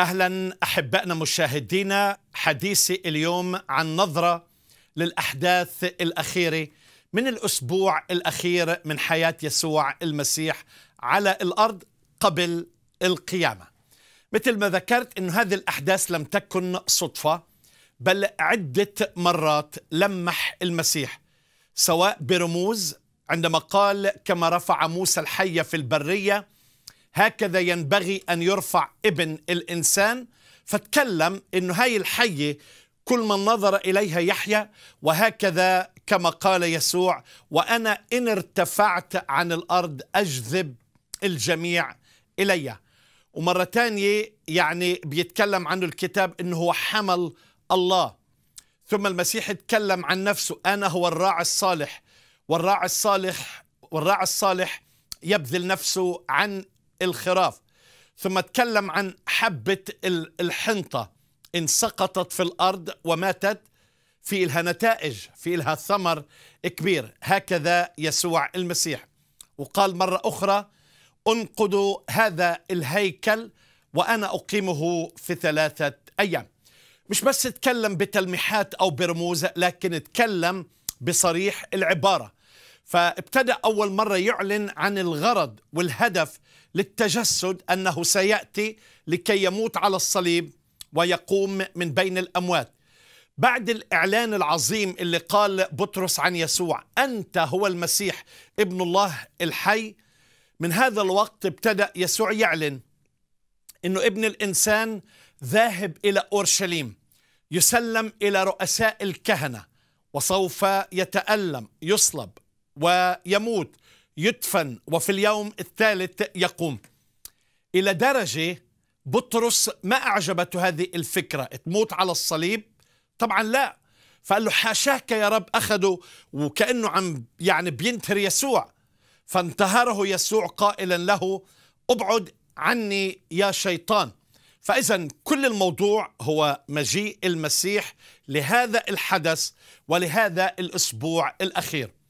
اهلا احبائنا مشاهدينا حديثي اليوم عن نظره للاحداث الاخيره من الاسبوع الاخير من حياه يسوع المسيح على الارض قبل القيامه. مثل ما ذكرت ان هذه الاحداث لم تكن صدفه بل عده مرات لمح المسيح سواء برموز عندما قال كما رفع موسى الحيه في البريه هكذا ينبغي أن يرفع ابن الإنسان فتكلم أنه هاي الحية كل من نظر إليها يحيا وهكذا كما قال يسوع وأنا إن ارتفعت عن الأرض أجذب الجميع إلي ومرة تانية يعني بيتكلم عنه الكتاب أنه هو حمل الله ثم المسيح تكلم عن نفسه أنا هو الراعي الصالح والراعي الصالح والراعي الصالح يبذل نفسه عن الخراف ثم تكلم عن حبة الحنطة إن سقطت في الأرض وماتت في لها نتائج في لها ثمر كبير هكذا يسوع المسيح وقال مرة أخرى انقذوا هذا الهيكل وأنا أقيمه في ثلاثة أيام مش بس تكلم بتلميحات أو برموز لكن تكلم بصريح العبارة فابتدأ أول مرة يعلن عن الغرض والهدف للتجسد أنه سيأتي لكي يموت على الصليب ويقوم من بين الأموات بعد الإعلان العظيم اللي قال بطرس عن يسوع أنت هو المسيح ابن الله الحي من هذا الوقت ابتدأ يسوع يعلن أنه ابن الإنسان ذاهب إلى أورشليم يسلم إلى رؤساء الكهنة وسوف يتألم يصلب ويموت يدفن وفي اليوم الثالث يقوم إلى درجة بطرس ما أعجبته هذه الفكرة تموت على الصليب طبعا لا فقال له حاشاك يا رب أخده وكأنه عم يعني بينتهر يسوع فانتهره يسوع قائلا له ابعد عني يا شيطان فإذا كل الموضوع هو مجيء المسيح لهذا الحدث ولهذا الأسبوع الأخير